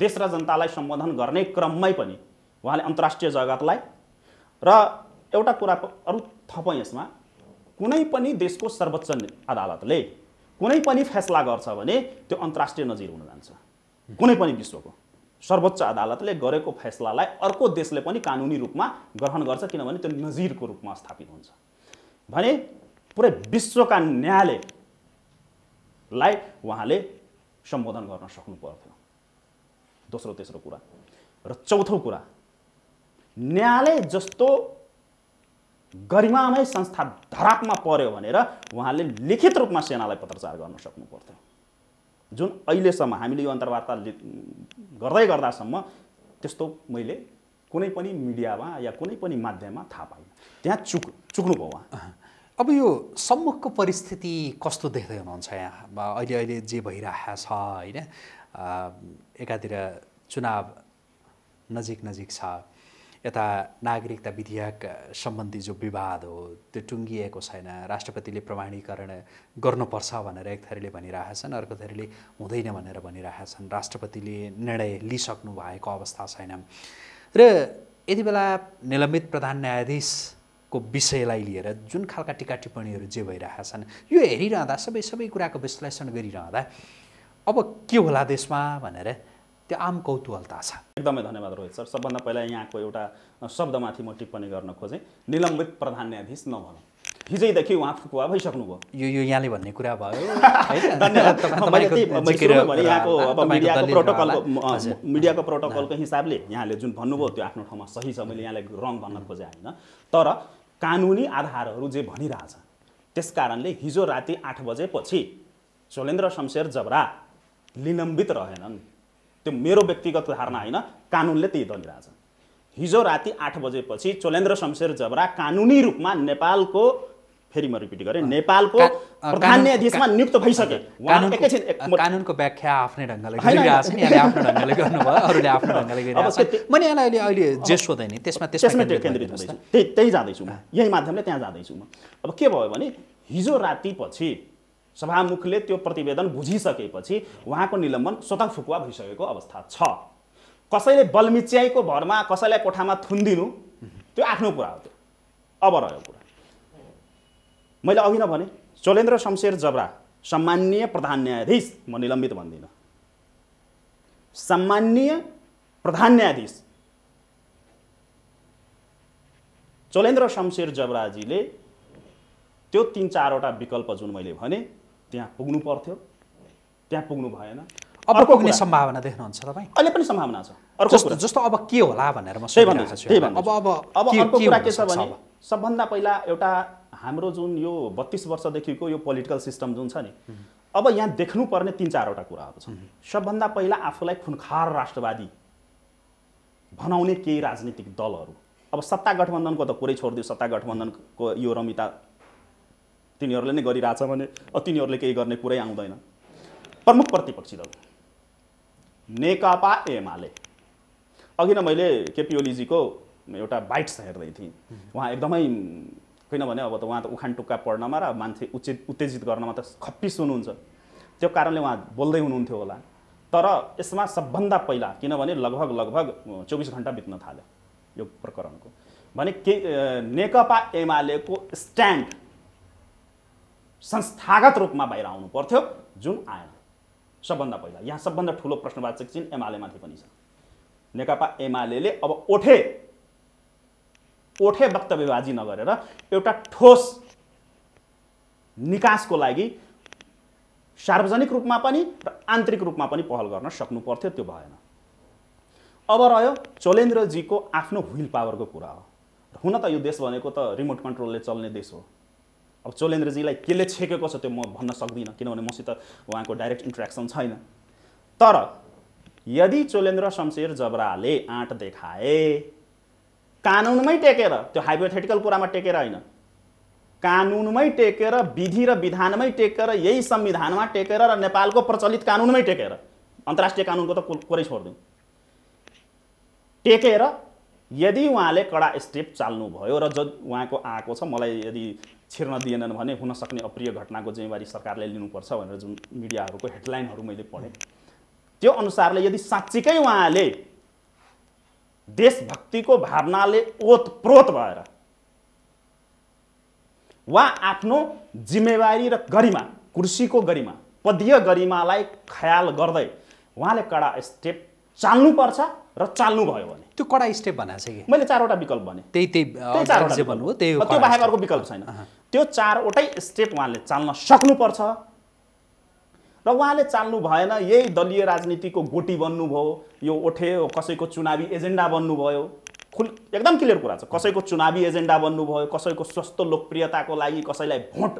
देश र जनतालाई सम्बोधन गर्ने क्रममै पनि उहाँले अन्तर्राष्ट्रिय जगतलाई र एउटा कुरा अरू थप यसमा कुनै पनि देशको सर्वोच्च अदालतले कुनै पनि फैसला गर्छ भने त्यो अन्तर्राष्ट्रिय नजिर हुन जान्छ कुनै पनि विश्वको सर्वोच्च अदालतले गरेको फैसलालाई अर्को देशले पनि कानुनी रूपमा ग्रहण गर्छ किनभने त्यो नजिरको रूपमा स्थापित हुन्छ भने पुरै विश्वका न्यायले लाई उहाँले सम्बोधन गर्न सक्नु पर्थ्यो दोस्रो तेस्रो कुरा र चौथो कुरा न्यायालय जस्तो गरिमामय संस्था धरापमा पर्यो भनेर उहाँले लिखित रूपमा सेनालाई पत्रचार गर्न सक्नु पर्थ्यो जुन अहिलेसम्म हामीले यो अन्तर्वार्ता गर्दै गर्दासम्म त्यस्तो मैले कुनै पनि मिडियामा या कुनै पनि माध्यममा थाहा पाइनँ त्यहाँ चुक चुक्नुभयो उहाँ अब यो सम्मुखको परिस्थिति कस्तो देख्दै हुनुहुन्छ यहाँ अहिले अहिले जे भइरहेको छ होइन एकातिर चुनाव नजिक नजिक छ यता नागरिकता विधेयक सम्बन्धी जो विवाद हो त्यो टुङ्गिएको छैन राष्ट्रपतिले प्रमाणीकरण गर्नुपर्छ भनेर एक थरीले भनिरहेछन् अर्को थरीले हुँदैन भनेर भनिरहेछन् राष्ट्रपतिले निर्णय लिइसक्नु भएको अवस्था छैन र यति बेला निलम्बित प्रधान न्यायाधीश को विषयलाई लिएर जुन खालका टिका टिप्पणीहरू जे भइरहेका छन् यो हेरिरहँदा सबै सबै कुराको विश्लेषण गरिरहँदा अब के होला देशमा भनेर त्यो आम कौतुहलता छ एकदमै धन्यवाद रोहित सर सबभन्दा पहिला यहाँको एउटा शब्दमाथि म टिप्पणी गर्न खोजेँ निलम्बित प्रधान न्यायाधीश नभनौँ हिजैदेखि उहाँ फुकुवा भइसक्नुभयो यो यो यहाँले भन्ने कुरा भयो प्रोटोकलको मिडियाको प्रोटोकलको हिसाबले यहाँले जुन भन्नुभयो त्यो आफ्नो ठाउँमा सही छ मैले यहाँलाई रङ भन्न खोजेँ होइन तर कानुनी आधारहरू जे भनिरहेछ त्यस कारणले हिजो राति आठ बजेपछि सोलेन्द्र शमशेर जबरा निलम्बित रहेनन् त्यो मेरो व्यक्तिगत धारणा होइन कानुनले त्यही दलिरहेछ हिजो राति आठ बजेपछि चोलेन्द्र शमशेर जबरा कानुनी रूपमा नेपालको फेरि म रिपिट गरेँ नेपालको प्रधान न्यायाधीशमा नियुक्त भइसके कानुनको व्याख्या आफ्नै ढङ्गले आफ्नो ढङ्गले गर्नुभयो अरूले आफ्नो ढङ्गले गरिरहेको मैले यसलाई अहिले अहिले जे सोधेँ नि त्यसमा त्यसमा केन्द्रित हुँदैछु त्यही त्यही जाँदैछु म यही माध्यमले त्यहाँ जाँदैछु म अब के भयो भने हिजो राति पछि सभामुखले त्यो प्रतिवेदन बुझिसकेपछि उहाँको निलम्बन स्वतः फुकुवा भइसकेको अवस्था छ कसैले बलमिच्याइको भरमा कसैलाई कोठामा थुनिदिनु त्यो आफ्नो कुरा हो त्यो अब रह्यो कुरा मैले अघि नै भने चोलेन्द्र शमशेर जबरा सम्मान्य प्रधान न्यायाधीश म निलम्बित भन्दिनँ सम्मान्य प्रधान न्यायाधीश चोलेन्द्र शमशेर जबराजीले त्यो तिन चारवटा विकल्प जुन मैले भने त्यहाँ पुग्नु पर्थ्यो त्यहाँ पुग्नु भएन अब पुग्ने सम्भावना देख्नुहुन्छ तपाईँ अहिले पनि सम्भावना छ अर्को जस्तो अब के होला भनेर म त्यही भन्दैछु अब अब अब अर्को कुरा के छ भने सबभन्दा पहिला एउटा हाम्रो जुन यो बत्तिस वर्षदेखिको यो पोलिटिकल सिस्टम जुन छ नि अब यहाँ देख्नुपर्ने तिन चारवटा कुराहरू छन् सबभन्दा पहिला आफूलाई खुनखार राष्ट्रवादी भनाउने केही राजनीतिक दलहरू अब सत्ता गठबन्धनको त कुरै छोडिदियो सत्ता गठबन्धनको यो रमिता तिनीहरूले नै गरिरहेछ भने तिनीहरूले केही गर्ने कुरै आउँदैन प्रमुख प्रतिपक्षी दल नेकपा एमाले अघि नै मैले केपिओलीजीको एउटा बाइट्स हेर्दै थिएँ उहाँ एकदमै किनभने अब त उहाँ त उखान टुक्का पढ्नमा र मान्छे उचित उत्तेजित गर्नमा त खप्पिस हुनुहुन्छ त्यो कारणले उहाँ बोल्दै हुनुहुन्थ्यो होला तर यसमा सबभन्दा पहिला किनभने लगभग लगभग चौबिस घन्टा बित्न थाल्यो यो प्रकरणको भने के नेकपा एमालेको स्ट्यान्ड संस्थागत रूपमा बाहिर आउनु पर्थ्यो जुन आएन सबभन्दा पहिला यहाँ सबभन्दा ठुलो प्रश्नवाचक चिन्ह एमालेमाथि पनि छ नेकपा एमाले अब ओठे ओठे वक्तव्यबाजी नगरेर एउटा ठोस निकासको लागि सार्वजनिक रूपमा पनि र आन्तरिक रूपमा पनि पहल गर्न सक्नु पर्थ्यो त्यो भएन अब रह्यो चोलेन्द्रजीको आफ्नो ह्विल पावरको कुरा हो हुन त यो देश भनेको त रिमोट कन्ट्रोलले चल्ने देश हो अब चोलेन्द्रजीलाई केले छेकेको छ त्यो म भन्न सक्दिनँ किनभने मसित उहाँको डाइरेक्ट इन्ट्रेक्सन छैन तर यदि चोलेन्द्र शमशेर जबराले आँट देखाए कानुनमै टेकेर त्यो हाइपोथेटिकल कुरामा टेकेर होइन कानुनमै टेकेर विधि र विधानमै टेकेर यही संविधानमा टेकेर र नेपालको प्रचलित कानुनमै टेकेर अन्तर्राष्ट्रिय कानुनको त कुरै छोडिदिउँ टेकेर यदि उहाँले कडा स्टेप चाल्नुभयो र ज उहाँको आएको छ मलाई यदि छिर्न दिएनन् भने हुनसक्ने अप्रिय घटनाको जिम्मेवारी सरकारले लिनुपर्छ भनेर जुन मिडियाहरूको हेडलाइनहरू मैले पढेँ त्यो अनुसारले यदि साँच्चीकै उहाँले देशभक्तिको भावनाले ओतप्रोत भएर वा आफ्नो जिम्मेवारी र गरिमा कुर्सीको गरिमा पदीय गरिमालाई ख्याल गर्दै उहाँले कडा स्टेप चाल्नुपर्छ र चाल्नुभयो भने त्यो कडा स्टेप भनेको छ मैले चारवटा विकल्प भने त्यही त्यही चारवटा विकल्प त्यो बाहेक अर्को विकल्प छैन त्यो चारवटै स्टेप उहाँले चाल्न सक्नुपर्छ र उहाँले चाल्नु भएन यही दलीय राजनीतिको गोटी बन्नुभयो यो ओठे कसैको चुनावी एजेन्डा बन्नुभयो खुल एकदम क्लियर कुरा छ कसैको चुनावी एजेन्डा बन्नुभयो कसैको स्वस्थ लोकप्रियताको लागि कसैलाई भोट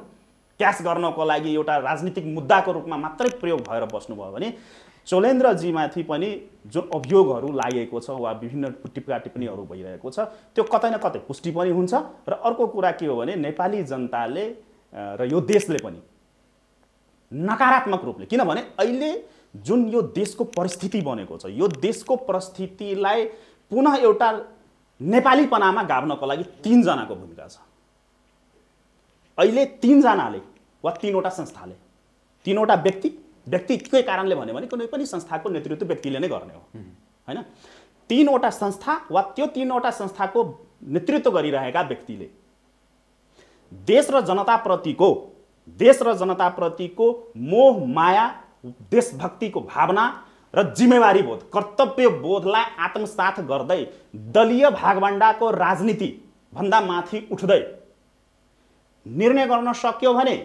क्यास गर्नको लागि एउटा राजनीतिक मुद्दाको रूपमा मात्रै प्रयोग भएर बस्नुभयो भने चोलेन्द्रजीमाथि पनि जुन अभियोगहरू लागेको छ वा विभिन्न टिप्का टिप्पणीहरू भइरहेको छ त्यो कतै न कतै पुष्टि पनि हुन्छ र अर्को कुरा के हो भने नेपाली जनताले र यो देशले पनि नकारात्मक रूपले किनभने अहिले जुन यो देशको परिस्थिति बनेको छ यो देशको परिस्थितिलाई पुनः एउटा नेपालीपनामा गाभ्नको लागि तिनजनाको भूमिका छ अहिले तिनजनाले वा तिनवटा संस्थाले तिनवटा व्यक्ति व्यक्तिकै कारणले भन्यो भने कुनै पनि संस्थाको नेतृत्व व्यक्तिले नै गर्ने हो होइन तिनवटा संस्था वा त्यो तिनवटा संस्थाको नेतृत्व गरिरहेका व्यक्तिले देश र जनताप्रतिको देश र जनताप्रतिको मोह माया देशभक्तिको भावना र जिम्मेवारी बोध कर्तव्य बोधलाई आत्मसाथ गर्दै दलीय भागभण्डाको राजनीति भन्दा माथि उठ्दै निर्णय गर्न सक्यो भने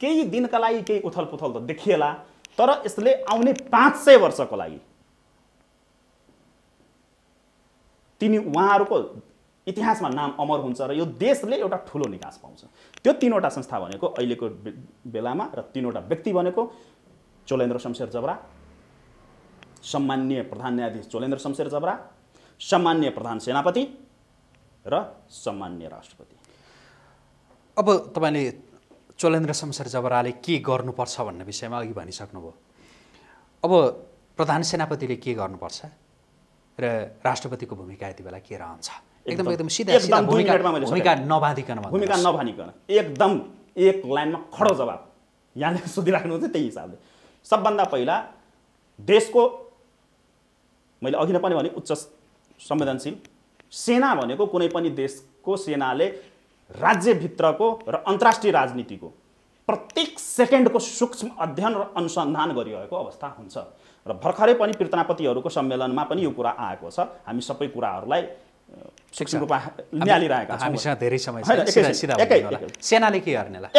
केही दिनका लागि केही उथलपुथल त देखिएला तर यसले आउने पाँच सय वर्षको लागि तिनी उहाँहरूको इतिहासमा नाम अमर हुन्छ र यो देशले एउटा ठुलो निकास पाउँछ त्यो तिनवटा संस्था भनेको अहिलेको बेलामा र तिनवटा व्यक्ति भनेको चोलेन्द्र शमशेर जबरा सम्मान्य प्रधान न्यायाधीश चोलेन्द्र शमशेर जबरा सम्मान्य प्रधान सेनापति र सम्मान्य राष्ट्रपति अब तपाईँले चोलेन्द्र शमशेर जबराले के गर्नुपर्छ भन्ने विषयमा अघि भनिसक्नुभयो अब प्रधान सेनापतिले के गर्नुपर्छ र राष्ट्रपतिको भूमिका यति बेला के रहन्छ एकदम एकदम सिधा एकदम भूमिका नभानिकन भूमिका एकदम एक लाइनमा खडो जवाब यहाँले सोधिराख्नु चाहिँ त्यही हिसाबले सबभन्दा पहिला देशको मैले अघि नै पनि भने उच्च संवेदनशील सेना भनेको कुनै पनि देशको सेनाले राज्यभित्रको र अन्तर्राष्ट्रिय राजनीतिको प्रत्येक सेकेन्डको सूक्ष्म अध्ययन र अनुसन्धान गरिरहेको अवस्था हुन्छ र भर्खरै पनि पीर्तनापतिहरूको सम्मेलनमा पनि यो कुरा आएको छ हामी सबै कुराहरूलाई निहालिरहेका हामीसँग धेरै समय सेनाले के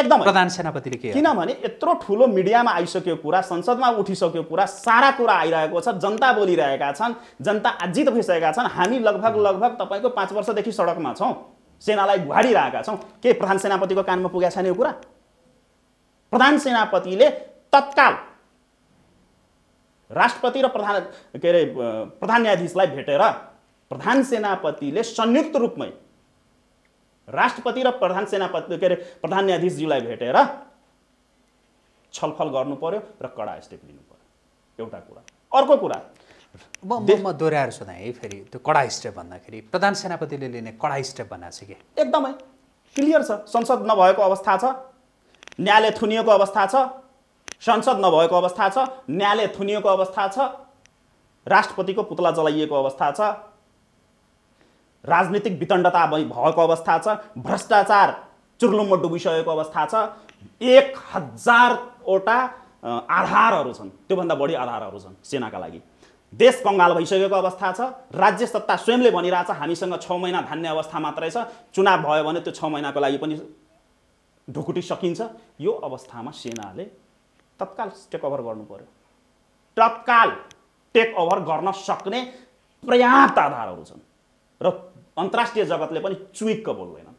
प्रधान सेनापतिले के किनभने यत्रो ठुलो मिडियामा आइसक्यो कुरा संसदमा उठिसक्यो कुरा सारा कुरा आइरहेको छ जनता बोलिरहेका छन् जनता आजित भइसकेका छन् हामी लगभग लगभग तपाईँको पाँच वर्षदेखि सडकमा छौँ सेनालाई घुहारिरहेका छौँ के प्रधान सेनापतिको कानमा पुगेको छैन यो कुरा प्रधान सेनापतिले तत्काल राष्ट्रपति र प्रधान के अरे प्रधान न्यायाधीशलाई भेटेर प्रधान सेनापतिले संयुक्त रूपमै राष्ट्रपति र प्रधान सेनापति के अरे प्रधान न्यायाधीशज्यूलाई भेटेर छलफल गर्नु पर्यो र कडा स्टेप लिनु पर्यो एउटा कुरा अर्को कुरा म म दोहोऱ्याएर सोधाएँ है फेरि त्यो कडा स्टेप भन्दाखेरि प्रधान सेनापतिले लिने कडा स्टेप भन्ना छ कि एकदमै क्लियर छ संसद नभएको अवस्था छ न्यायालय थुनिएको अवस्था छ संसद नभएको अवस्था छ न्यायालय थुनिएको अवस्था छ राष्ट्रपतिको पुतला जलाइएको अवस्था छ राजनीतिक वितण्डता भएको अवस्था छ भ्रष्टाचार चुर्लुम्ब डुबिसकेको अवस्था छ एक हजारवटा आधारहरू छन् त्योभन्दा बढी आधारहरू छन् सेनाका लागि देश कङ्गाल भइसकेको अवस्था छ राज्य सत्ता स्वयंले भनिरहेछ हामीसँग छ महिना धान्ने अवस्था मात्रै छ चुनाव भयो भने त्यो छ महिनाको लागि पनि ढुकुटी सकिन्छ यो अवस्थामा सेनाले तत्काल टेकओभर गर्नु पर्यो तत्काल टेक ओभर गर्न सक्ने पर्याप्त आधारहरू छन् र अन्तर्राष्ट्रिय जगतले पनि चुइक्क बोल्दैनन्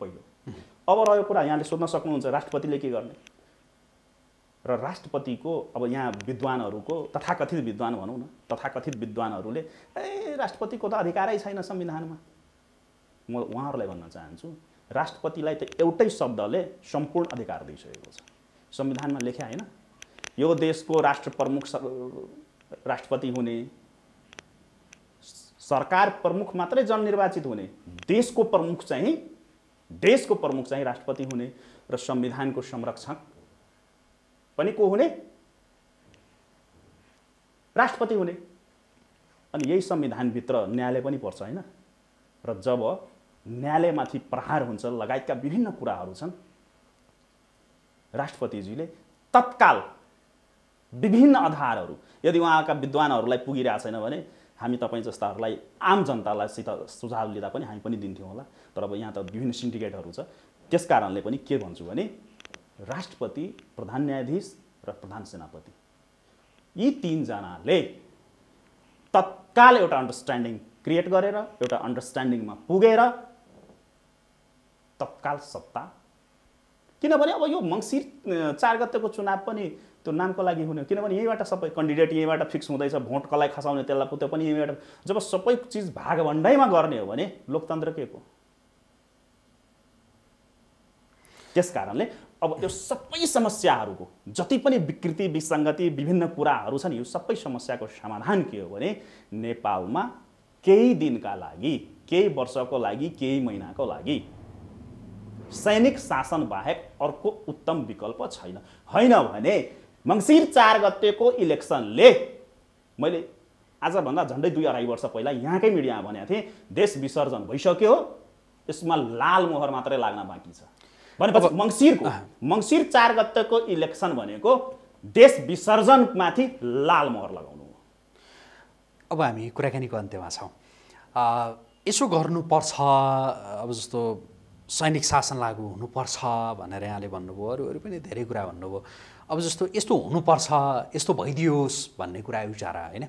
पहिलो अब रह्यो कुरा यहाँले सोध्न सक्नुहुन्छ राष्ट्रपतिले के गर्ने र राष्ट्रपतिको अब यहाँ विद्वानहरूको तथाकथित विद्वान भनौँ न तथाकथित विद्वानहरूले ए राष्ट्रपतिको त अधिकारै छैन संविधानमा म उहाँहरूलाई भन्न चाहन्छु राष्ट्रपतिलाई त एउटै शब्दले सम्पूर्ण अधिकार दिइसकेको छ संविधानमा लेखे होइन यो देशको राष्ट्र प्रमुख राष्ट्रपति हुने सरकार प्रमुख मात्रै जननिर्वाचित हुने देशको प्रमुख चाहिँ देशको प्रमुख चाहिँ राष्ट्रपति हुने र संविधानको संरक्षक पनि को हुने राष्ट्रपति हुने अनि यही संविधानभित्र न्यायालय पनि पर्छ होइन र जब न्यायालयमाथि प्रहार हुन्छ लगायतका विभिन्न कुराहरू छन् राष्ट्रपतिजीले तत्काल विभिन्न आधारहरू यदि उहाँका विद्वानहरूलाई पुगिरहेको छैन भने हामी तपाईँ जस्ताहरूलाई आम जनतालाईसित सुझाव लिँदा पनि हामी पनि दिन्थ्यौँ होला तर अब यहाँ त विभिन्न सिन्डिकेटहरू छ त्यस कारणले पनि के भन्छु भने राष्ट्रपति प्रधान न्यायाधीश र प्रधान सेनापति यी तिनजनाले तत्काल एउटा अन्डरस्ट्यान्डिङ क्रिएट गरेर एउटा अन्डरस्ट्यान्डिङमा पुगेर तत्काल सत्ता किनभने अब यो मङ्सिर चार गतेको चुनाव पनि त्यो नामको लागि हुने हो किनभने यहीँबाट सबै कन्डिडेट यहीँबाट फिक्स हुँदैछ भोट कसलाई खसाउने त्यसलाई त्यो पनि यहीँबाट जब सबै चिज भागभन्डैमा गर्ने हो भने लोकतन्त्र के को त्यस कारणले अब यो सबै समस्याहरूको जति पनि विकृति विसङ्गति विभिन्न कुराहरू छन् यो सबै समस्याको समाधान के हो भने नेपालमा केही दिनका लागि केही वर्षको लागि केही महिनाको लागि सैनिक शासन बाहेक अर्को उत्तम विकल्प छैन होइन भने मङ्सिर चार गतेको इलेक्सनले मैले आजभन्दा झन्डै दुई अढाई वर्ष पहिला यहाँकै मिडियामा भनेको थिएँ देश विसर्जन भइसक्यो यसमा लाल मोहर मात्रै लाग्न बाँकी छ भनेपछि मङ्सिरको मङ्सिर चार गतेको इलेक्सन भनेको देश विसर्जनमाथि लाल मोहर लगाउनु हो अब हामी कुराकानीको अन्त्यमा छौँ यसो गर्नुपर्छ अब जस्तो सैनिक शासन लागू हुनुपर्छ भनेर यहाँले भन्नुभयो अरू अरू पनि धेरै कुरा भन्नुभयो अब जस्तो यस्तो हुनुपर्छ यस्तो भइदियोस् भन्ने कुरा विचारा होइन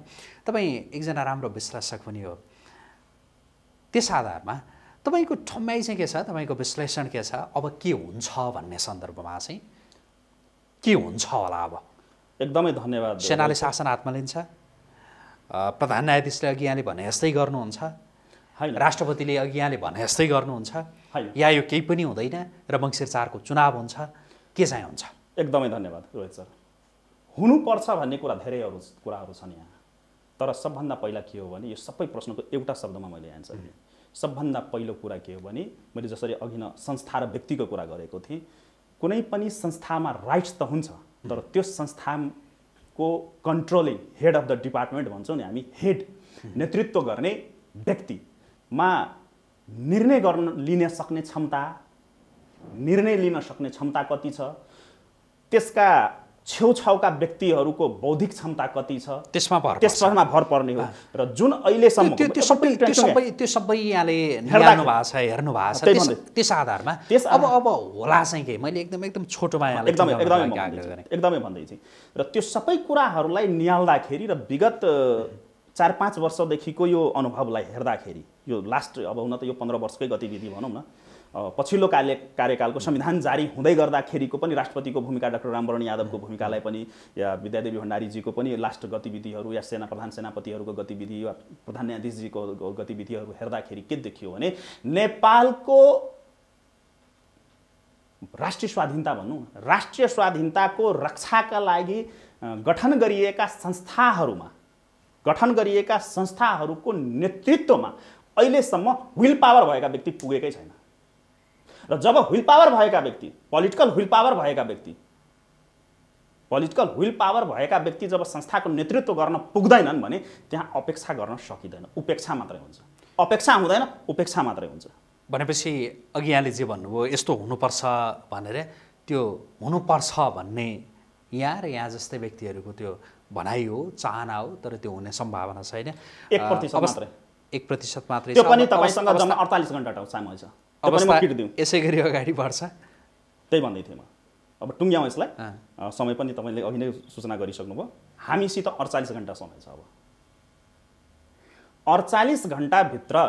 तपाईँ एकजना राम्रो विश्लेषक पनि हो त्यस आधारमा तपाईँको ठम्बाइ चाहिँ के छ तपाईँको विश्लेषण के छ अब के हुन्छ भन्ने सन्दर्भमा चाहिँ के हुन्छ होला अब एकदमै धन्यवाद सेनाले शासन हातमा लिन्छ प्रधान न्यायाधीशले अघि यहाँले भने यस्तै गर्नुहुन्छ होइन राष्ट्रपतिले अघि यहाँले भने यस्तै गर्नुहुन्छ या यो केही पनि हुँदैन र मङ्सिर चारको चुनाव हुन्छ के चाहिँ हुन्छ एकदमै धन्यवाद रोहित सर हुनुपर्छ भन्ने कुरा धेरै धेरैहरू कुराहरू छन् यहाँ तर सबभन्दा पहिला के हो भने यो सबै प्रश्नको एउटा शब्दमा मैले एन्सर दिएँ सबभन्दा पहिलो कुरा के हो भने मैले जसरी अघि न संस्था र व्यक्तिको कुरा गरेको थिएँ कुनै पनि संस्थामा राइट्स त हुन्छ तर त्यो संस्थाको controlling head of the department भन्छौँ नि हामी हेड नेतृत्व गर्ने व्यक्तिमा निर्णय गर्न लिन सक्ने क्षमता निर्णय लिन सक्ने क्षमता कति छ त्यसका छेउछाउका व्यक्तिहरूको बौद्धिक क्षमता कति छ त्यसमा भर त्यसमा भर पर्ने हो र जुन अहिलेसम्म त्यो सबै त्यो सबै त्यो सबै यहाँले हेर्नु भएको छ हेर्नु भएको छ त्यस आधारमा त्यस अब अब होला चाहिँ के मैले एकदम एकदम छोटोमा एकदमै एकदमै एकदमै भन्दैछु र त्यो सबै कुराहरूलाई निहाल्दाखेरि र विगत चार पाँच वर्षदेखिको यो अनुभवलाई हेर्दाखेरि यो लास्ट अब हुन त यो पन्ध्र वर्षकै गतिविधि भनौँ न पछिल्लो कार्य कार्यकालको संविधान जारी हुँदै गर्दाखेरिको पनि राष्ट्रपतिको भूमिका डाक्टर रामवरण यादवको भूमिकालाई पनि या विद्यादेवी भण्डारीजीको पनि लास्ट गतिविधिहरू या सेना प्रधान सेनापतिहरूको गतिविधि वा प्रधान न्यायाधीशजीको गतिविधिहरू हेर्दाखेरि के देखियो भने नेपालको राष्ट्रिय स्वाधीनता भनौँ राष्ट्रिय स्वाधीनताको रक्षाका लागि गठन गरिएका संस्थाहरूमा गठन गरिएका संस्थाहरूको नेतृत्वमा अहिलेसम्म विल पावर भएका व्यक्ति पुगेकै छैन र जब विल पावर भएका व्यक्ति पोलिटिकल विल पावर भएका व्यक्ति पोलिटिकल विल पावर भएका व्यक्ति जब संस्थाको नेतृत्व गर्न पुग्दैनन् भने त्यहाँ अपेक्षा गर्न सकिँदैन उपेक्षा मात्रै हुन्छ अपेक्षा हुँदैन उपेक्षा मात्रै हुन्छ भनेपछि अघि यहाँले जे भन्नुभयो यस्तो हुनुपर्छ भनेर त्यो हुनुपर्छ भन्ने यहाँ र यहाँ जस्तै व्यक्तिहरूको त्यो भनाइ हो चाहना हो तर त्यो हुने सम्भावना छैन एक प्रतिशत मात्रै एक प्रतिशत मात्रै त्यो पनि तपाईँसँग जम्मा अडतालिस घन्टा टाउसामा छ अवस्था यसै गरी अगाडि बढ्छ त्यही भन्दै थिएँ म अब टुङ्ग्याउँ यसलाई समय पनि तपाईँले अघि नै सूचना गरिसक्नुभयो हामीसित अडचालिस घन्टा समय छ अब अडचालिस घन्टाभित्र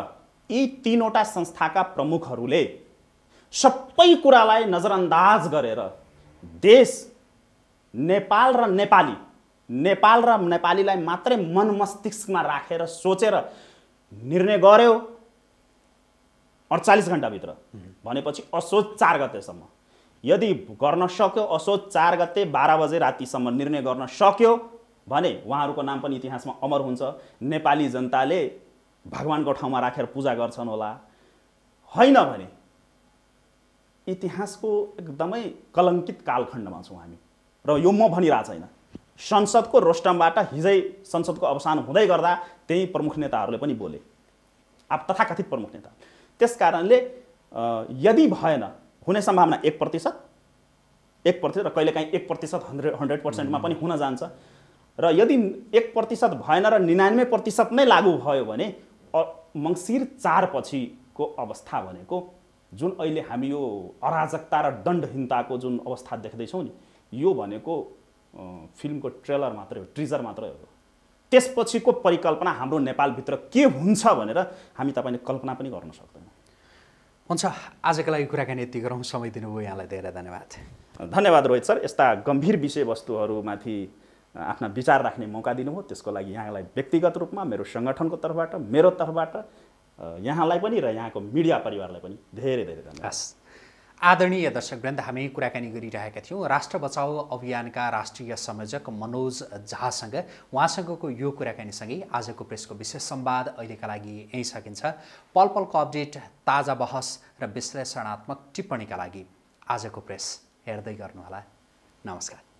यी तिनवटा संस्थाका प्रमुखहरूले सबै कुरालाई नजरअन्दाज गरेर देश नेपाल र नेपाली नेपाल र नेपालीलाई मात्रै मन मस्तिष्कमा राखेर सोचेर निर्णय गर्यो अडचालिस घन्टाभित्र भनेपछि असोज चार गतेसम्म यदि गर्न सक्यो असोज चार गते बाह्र बजे रातिसम्म निर्णय गर्न सक्यो भने उहाँहरूको नाम पनि इतिहासमा अमर हुन्छ नेपाली जनताले भगवान्को ठाउँमा राखेर पूजा गर्छन् होला होइन भने इतिहासको एकदमै कलङ्कित कालखण्डमा छौँ हामी र यो म भनिरहेको छैन संसदको रोस्टमबाट हिजै संसदको अवसान हुँदै गर्दा त्यही प्रमुख नेताहरूले पनि बोले अब तथाकथित प्रमुख नेता त्यस कारणले यदि भएन हुने सम्भावना एक प्रतिशत एक प्रतिशत र कहिलेकाहीँ एक प्रतिशत हन्ड्रेड हन्ड्रेड पर्सेन्टमा पनि हुन जान्छ र यदि एक प्रतिशत भएन र निनानब्बे प्रतिशत नै लागु भयो भने मङ्सिर चार पछिको अवस्था भनेको जुन अहिले हामी यो अराजकता र दण्डहीनताको जुन अवस्था देख्दैछौँ नि यो भनेको फिल्मको ट्रेलर मात्रै हो ट्रिजर मात्रै हो त्यसपछिको परिकल्पना हाम्रो नेपालभित्र के हुन्छ भनेर हामी तपाईँले कल्पना पनि गर्न सक्दैनौँ हुन्छ आजको लागि कुराकानी यति गरौँ समय दिनुभयो यहाँलाई धेरै धन्यवाद धन्यवाद रोहित सर यस्ता गम्भीर विषयवस्तुहरूमाथि आफ्ना विचार राख्ने मौका दिनुभयो त्यसको लागि यहाँलाई व्यक्तिगत रूपमा मेरो सङ्गठनको तर्फबाट मेरो तर्फबाट यहाँलाई पनि र यहाँको मिडिया परिवारलाई पनि धेरै धेरै धन्यवाद आदरणीय दर्शकवृन्द हामी कुराकानी गरिरहेका थियौँ राष्ट्र बचाओ अभियानका राष्ट्रिय संयोजक मनोज झासँग उहाँसँगको यो कुराकानीसँगै आजको प्रेसको विशेष संवाद अहिलेका लागि यहीँ सकिन्छ पल पलको अपडेट ताजा बहस र विश्लेषणात्मक टिप्पणीका लागि आजको प्रेस हेर्दै गर्नुहोला नमस्कार